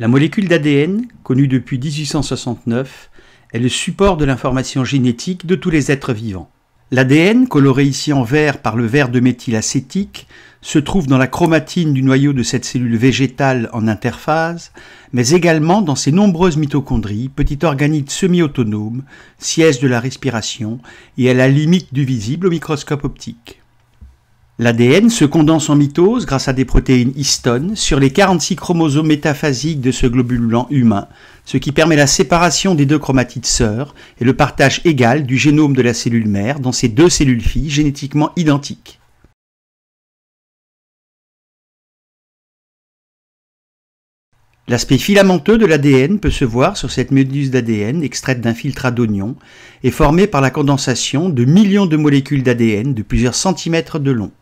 La molécule d'ADN, connue depuis 1869, est le support de l'information génétique de tous les êtres vivants. L'ADN, coloré ici en vert par le vert de acétique, se trouve dans la chromatine du noyau de cette cellule végétale en interphase, mais également dans ses nombreuses mitochondries, petits organites semi-autonomes, sièges de la respiration et à la limite du visible au microscope optique. L'ADN se condense en mitose grâce à des protéines histones sur les 46 chromosomes métaphasiques de ce globule blanc humain, ce qui permet la séparation des deux chromatides sœurs et le partage égal du génome de la cellule mère dans ces deux cellules filles génétiquement identiques. L'aspect filamenteux de l'ADN peut se voir sur cette méduse d'ADN extraite d'un filtrat d'oignon et formée par la condensation de millions de molécules d'ADN de plusieurs centimètres de long.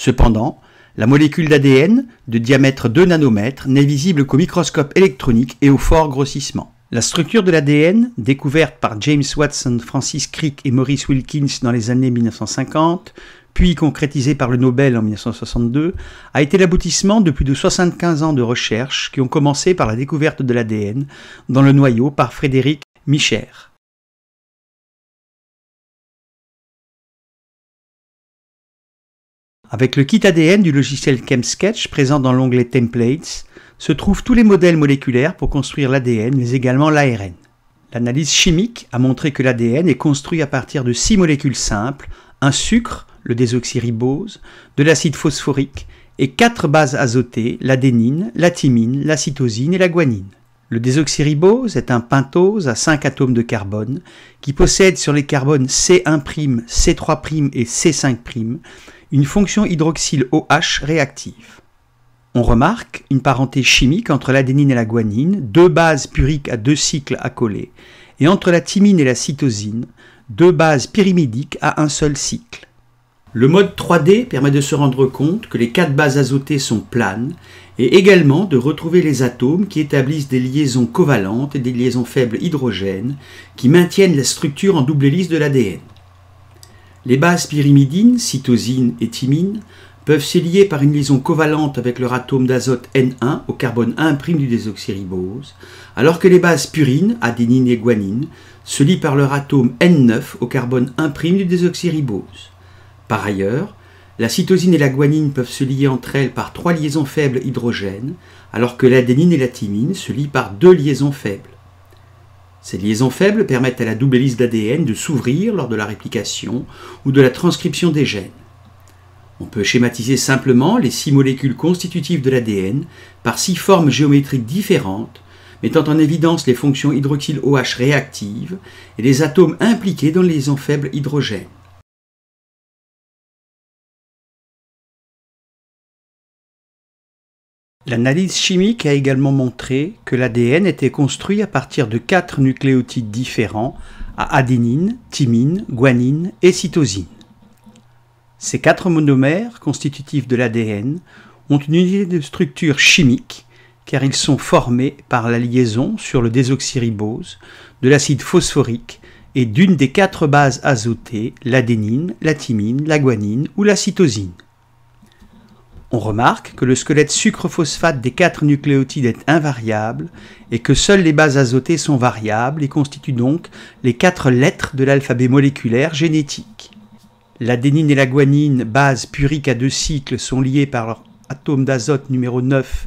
Cependant, la molécule d'ADN, de diamètre 2 nanomètres, n'est visible qu'au microscope électronique et au fort grossissement. La structure de l'ADN, découverte par James Watson, Francis Crick et Maurice Wilkins dans les années 1950, puis concrétisée par le Nobel en 1962, a été l'aboutissement de plus de 75 ans de recherches qui ont commencé par la découverte de l'ADN dans le noyau par Frédéric Micher. Avec le kit ADN du logiciel ChemSketch présent dans l'onglet Templates, se trouvent tous les modèles moléculaires pour construire l'ADN, mais également l'ARN. L'analyse chimique a montré que l'ADN est construit à partir de six molécules simples, un sucre, le désoxyribose, de l'acide phosphorique et quatre bases azotées, l'adénine, la thymine, la cytosine et la guanine. Le désoxyribose est un pentose à 5 atomes de carbone qui possède sur les carbones C1', C3' et C5' une fonction hydroxyle OH réactive. On remarque une parenté chimique entre l'adénine et la guanine, deux bases puriques à deux cycles accolés, et entre la thymine et la cytosine, deux bases pyrimidiques à un seul cycle. Le mode 3D permet de se rendre compte que les quatre bases azotées sont planes et également de retrouver les atomes qui établissent des liaisons covalentes et des liaisons faibles hydrogènes qui maintiennent la structure en double hélice de l'ADN. Les bases pyrimidines, cytosine et thymine, peuvent se lier par une liaison covalente avec leur atome d'azote N1 au carbone 1' du désoxyribose, alors que les bases purines, adénine et guanine, se lient par leur atome N9 au carbone 1' du désoxyribose. Par ailleurs, la cytosine et la guanine peuvent se lier entre elles par trois liaisons faibles hydrogènes, alors que l'adénine et la thymine se lient par deux liaisons faibles. Ces liaisons faibles permettent à la double hélice d'ADN de s'ouvrir lors de la réplication ou de la transcription des gènes. On peut schématiser simplement les six molécules constitutives de l'ADN par six formes géométriques différentes, mettant en évidence les fonctions hydroxyle OH réactives et les atomes impliqués dans les liaisons faibles hydrogènes. L'analyse chimique a également montré que l'ADN était construit à partir de quatre nucléotides différents à adénine, thymine, guanine et cytosine. Ces quatre monomères constitutifs de l'ADN ont une unité de structure chimique car ils sont formés par la liaison sur le désoxyribose de l'acide phosphorique et d'une des quatre bases azotées, l'adénine, la thymine, la guanine ou la cytosine. On remarque que le squelette sucre-phosphate des quatre nucléotides est invariable et que seules les bases azotées sont variables et constituent donc les quatre lettres de l'alphabet moléculaire génétique. L'adénine et la guanine, bases puriques à deux cycles, sont liées par leur atome d'azote numéro 9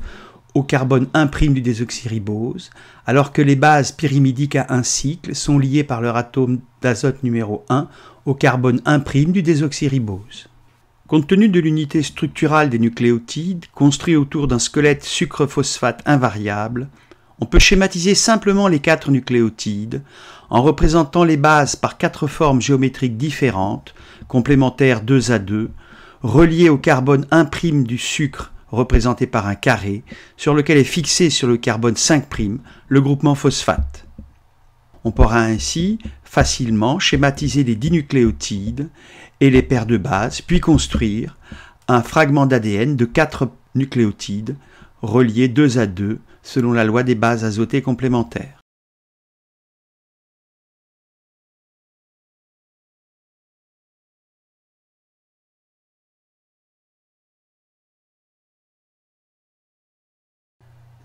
au carbone 1' du désoxyribose, alors que les bases pyrimidiques à un cycle sont liées par leur atome d'azote numéro 1 au carbone 1' du désoxyribose. Compte tenu de l'unité structurale des nucléotides, construit autour d'un squelette sucre-phosphate invariable, on peut schématiser simplement les quatre nucléotides en représentant les bases par quatre formes géométriques différentes, complémentaires deux à deux, reliées au carbone 1' du sucre représenté par un carré, sur lequel est fixé sur le carbone 5', le groupement phosphate. On pourra ainsi facilement schématiser les dinucléotides et les paires de bases, puis construire un fragment d'ADN de quatre nucléotides reliés deux à deux selon la loi des bases azotées complémentaires.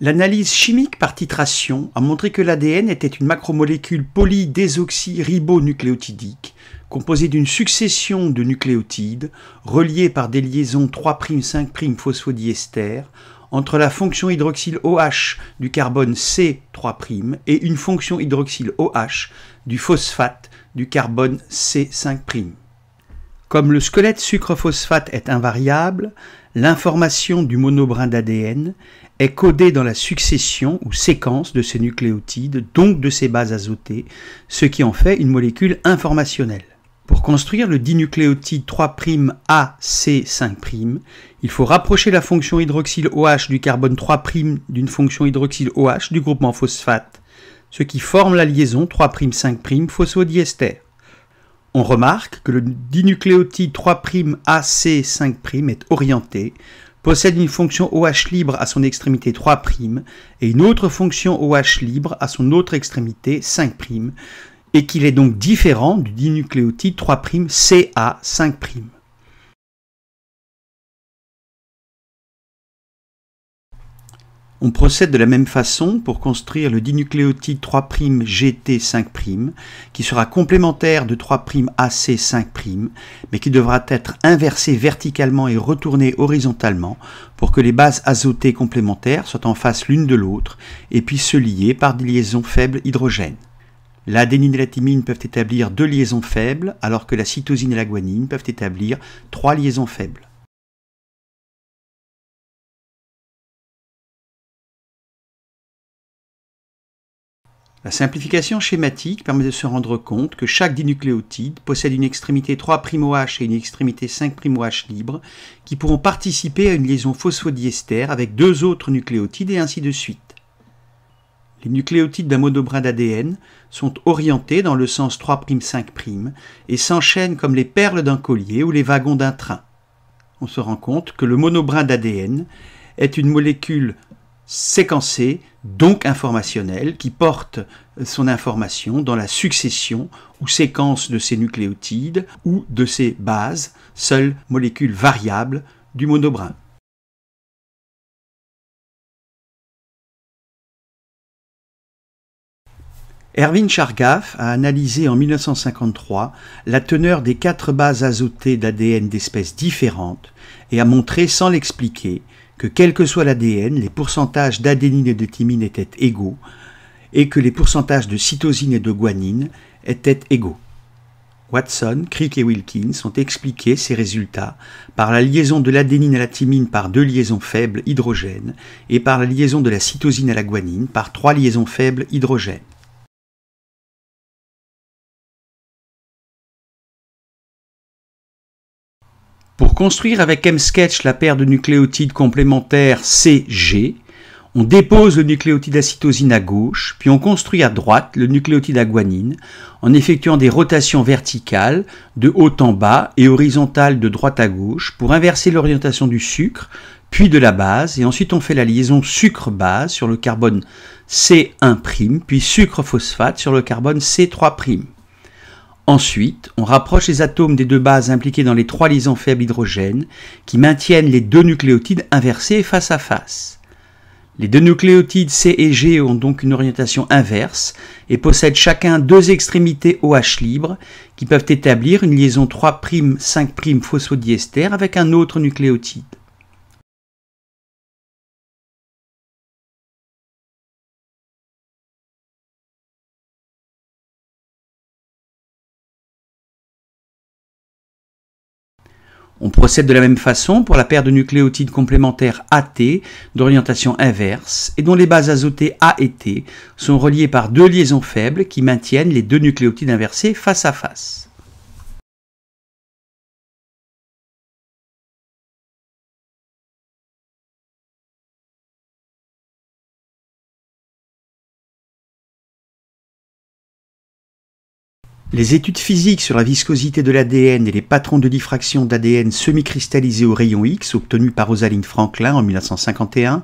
L'analyse chimique par titration a montré que l'ADN était une macromolécule polydésoxyribonucléotidique, composée d'une succession de nucléotides reliés par des liaisons 3'5' phosphodiester entre la fonction hydroxyle OH du carbone C3' et une fonction hydroxyle OH du phosphate du carbone C5'. Comme le squelette sucre-phosphate est invariable, l'information du monobrin d'ADN est codée dans la succession ou séquence de ces nucléotides, donc de ces bases azotées, ce qui en fait une molécule informationnelle. Pour construire le dinucléotide 3'AC5', il faut rapprocher la fonction hydroxyle OH du carbone 3' d'une fonction hydroxyle OH du groupement phosphate, ce qui forme la liaison 3'5' phosphodiester. On remarque que le dinucléotide 3ac 5 est orienté, possède une fonction OH libre à son extrémité 3' et une autre fonction OH libre à son autre extrémité 5', et qu'il est donc différent du dinucléotide 3ca 5 On procède de la même façon pour construire le dinucléotide 3gt GT5', qui sera complémentaire de 3ac AC5', mais qui devra être inversé verticalement et retourné horizontalement pour que les bases azotées complémentaires soient en face l'une de l'autre et puissent se lier par des liaisons faibles hydrogènes. L'adénine et la thymine peuvent établir deux liaisons faibles, alors que la cytosine et la guanine peuvent établir trois liaisons faibles. La simplification schématique permet de se rendre compte que chaque dinucléotide possède une extrémité 3'OH et une extrémité 5'OH libre qui pourront participer à une liaison phosphodiester avec deux autres nucléotides et ainsi de suite. Les nucléotides d'un monobrin d'ADN sont orientés dans le sens 3'5' et s'enchaînent comme les perles d'un collier ou les wagons d'un train. On se rend compte que le monobrin d'ADN est une molécule séquencé, donc informationnel, qui porte son information dans la succession ou séquence de ses nucléotides ou de ses bases, seules molécules variables du monobrin. Erwin Chargaff a analysé en 1953 la teneur des quatre bases azotées d'ADN d'espèces différentes et a montré sans l'expliquer que quel que soit l'ADN, les pourcentages d'adénine et de thymine étaient égaux, et que les pourcentages de cytosine et de guanine étaient égaux. Watson, Crick et Wilkins ont expliqué ces résultats par la liaison de l'adénine à la thymine par deux liaisons faibles hydrogènes et par la liaison de la cytosine à la guanine par trois liaisons faibles hydrogènes. Pour construire avec M-Sketch la paire de nucléotides complémentaires CG, on dépose le nucléotide acytosine à gauche, puis on construit à droite le nucléotide aguanine en effectuant des rotations verticales de haut en bas et horizontales de droite à gauche pour inverser l'orientation du sucre, puis de la base, et ensuite on fait la liaison sucre-base sur le carbone C1', puis sucre-phosphate sur le carbone C3'. Ensuite, on rapproche les atomes des deux bases impliquées dans les trois liaisons faibles hydrogène qui maintiennent les deux nucléotides inversés face à face. Les deux nucléotides C et G ont donc une orientation inverse et possèdent chacun deux extrémités OH libres qui peuvent établir une liaison 3'5' phosphodiester avec un autre nucléotide. On procède de la même façon pour la paire de nucléotides complémentaires AT d'orientation inverse et dont les bases azotées A et T sont reliées par deux liaisons faibles qui maintiennent les deux nucléotides inversés face à face. Les études physiques sur la viscosité de l'ADN et les patrons de diffraction d'ADN semi-cristallisés au rayon X obtenus par Rosalind Franklin en 1951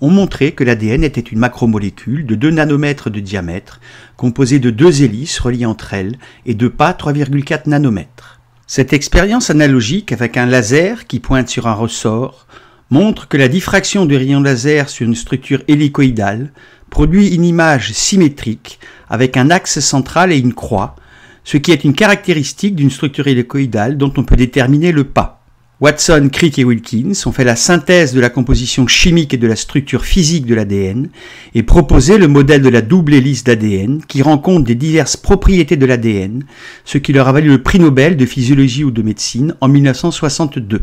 ont montré que l'ADN était une macromolécule de 2 nanomètres de diamètre, composée de deux hélices reliées entre elles et de pas 3,4 nanomètres. Cette expérience analogique avec un laser qui pointe sur un ressort montre que la diffraction du rayon laser sur une structure hélicoïdale produit une image symétrique avec un axe central et une croix, ce qui est une caractéristique d'une structure hélicoïdale dont on peut déterminer le pas. Watson, Crick et Wilkins ont fait la synthèse de la composition chimique et de la structure physique de l'ADN et proposé le modèle de la double hélice d'ADN qui rend compte des diverses propriétés de l'ADN, ce qui leur a valu le prix Nobel de physiologie ou de médecine en 1962.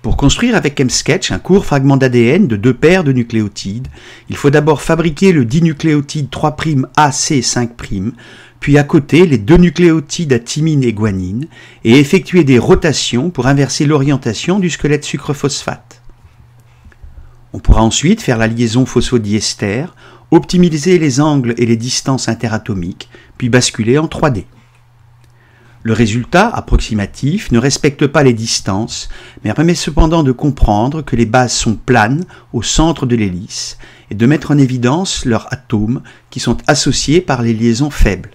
Pour construire avec M-Sketch un court fragment d'ADN de deux paires de nucléotides, il faut d'abord fabriquer le dinucléotide 3ac AC5', puis à côté les deux nucléotides à thymine et guanine, et effectuer des rotations pour inverser l'orientation du squelette sucre-phosphate. On pourra ensuite faire la liaison phosphodiester, optimiser les angles et les distances interatomiques, puis basculer en 3D. Le résultat, approximatif, ne respecte pas les distances, mais permet cependant de comprendre que les bases sont planes au centre de l'hélice et de mettre en évidence leurs atomes qui sont associés par les liaisons faibles.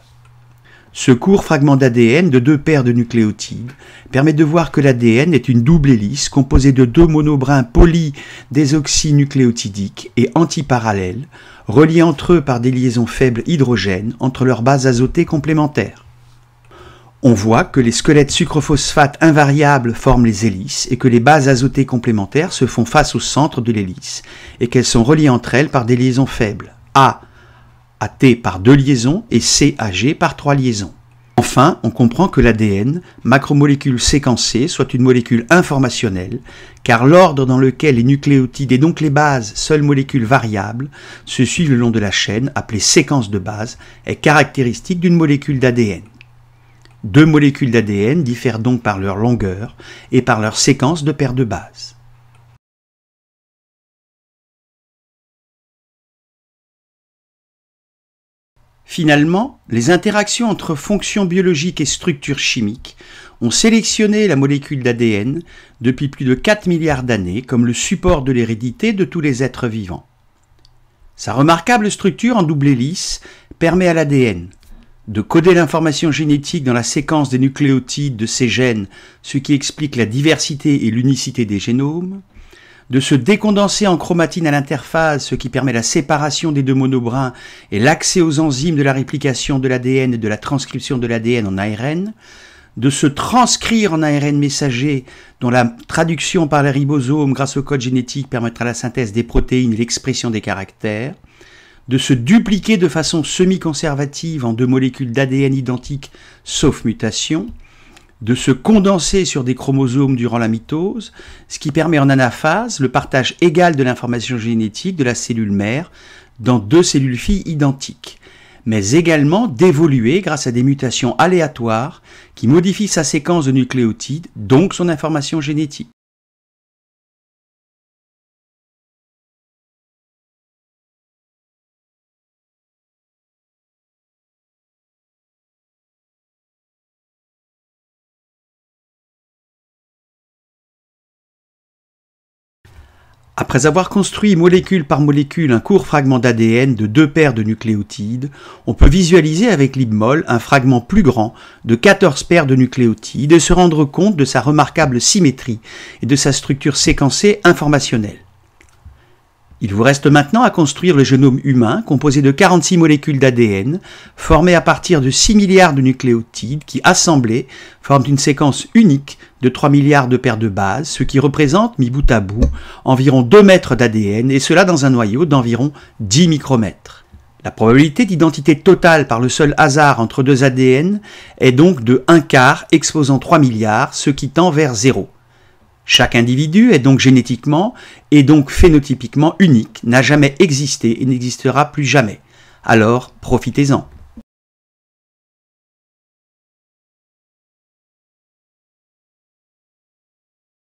Ce court fragment d'ADN de deux paires de nucléotides permet de voir que l'ADN est une double hélice composée de deux monobrins polydésoxynucléotidiques et antiparallèles, reliés entre eux par des liaisons faibles hydrogènes entre leurs bases azotées complémentaires. On voit que les squelettes sucrophosphates invariables forment les hélices et que les bases azotées complémentaires se font face au centre de l'hélice et qu'elles sont reliées entre elles par des liaisons faibles. A AT par deux liaisons et CAG par trois liaisons. Enfin, on comprend que l'ADN, macromolécule séquencée, soit une molécule informationnelle, car l'ordre dans lequel les nucléotides et donc les bases, seules molécules variables, se suivent le long de la chaîne, appelée séquence de base, est caractéristique d'une molécule d'ADN. Deux molécules d'ADN diffèrent donc par leur longueur et par leur séquence de paires de bases. Finalement, les interactions entre fonctions biologiques et structures chimiques ont sélectionné la molécule d'ADN depuis plus de 4 milliards d'années comme le support de l'hérédité de tous les êtres vivants. Sa remarquable structure en double hélice permet à l'ADN de coder l'information génétique dans la séquence des nucléotides de ses gènes, ce qui explique la diversité et l'unicité des génomes, de se décondenser en chromatine à l'interface, ce qui permet la séparation des deux monobrins et l'accès aux enzymes de la réplication de l'ADN et de la transcription de l'ADN en ARN, de se transcrire en ARN messager, dont la traduction par les ribosomes grâce au code génétique permettra la synthèse des protéines et l'expression des caractères, de se dupliquer de façon semi-conservative en deux molécules d'ADN identiques sauf mutation, de se condenser sur des chromosomes durant la mitose, ce qui permet en anaphase le partage égal de l'information génétique de la cellule mère dans deux cellules filles identiques, mais également d'évoluer grâce à des mutations aléatoires qui modifient sa séquence de nucléotides, donc son information génétique. Après avoir construit molécule par molécule un court fragment d'ADN de deux paires de nucléotides, on peut visualiser avec l'IBMOL un fragment plus grand de 14 paires de nucléotides et se rendre compte de sa remarquable symétrie et de sa structure séquencée informationnelle. Il vous reste maintenant à construire le génome humain composé de 46 molécules d'ADN formées à partir de 6 milliards de nucléotides qui, assemblés, forment une séquence unique de 3 milliards de paires de bases, ce qui représente, mis bout à bout, environ 2 mètres d'ADN, et cela dans un noyau d'environ 10 micromètres. La probabilité d'identité totale par le seul hasard entre deux ADN est donc de 1 quart exposant 3 milliards, ce qui tend vers 0. Chaque individu est donc génétiquement et donc phénotypiquement unique, n'a jamais existé et n'existera plus jamais. Alors profitez-en.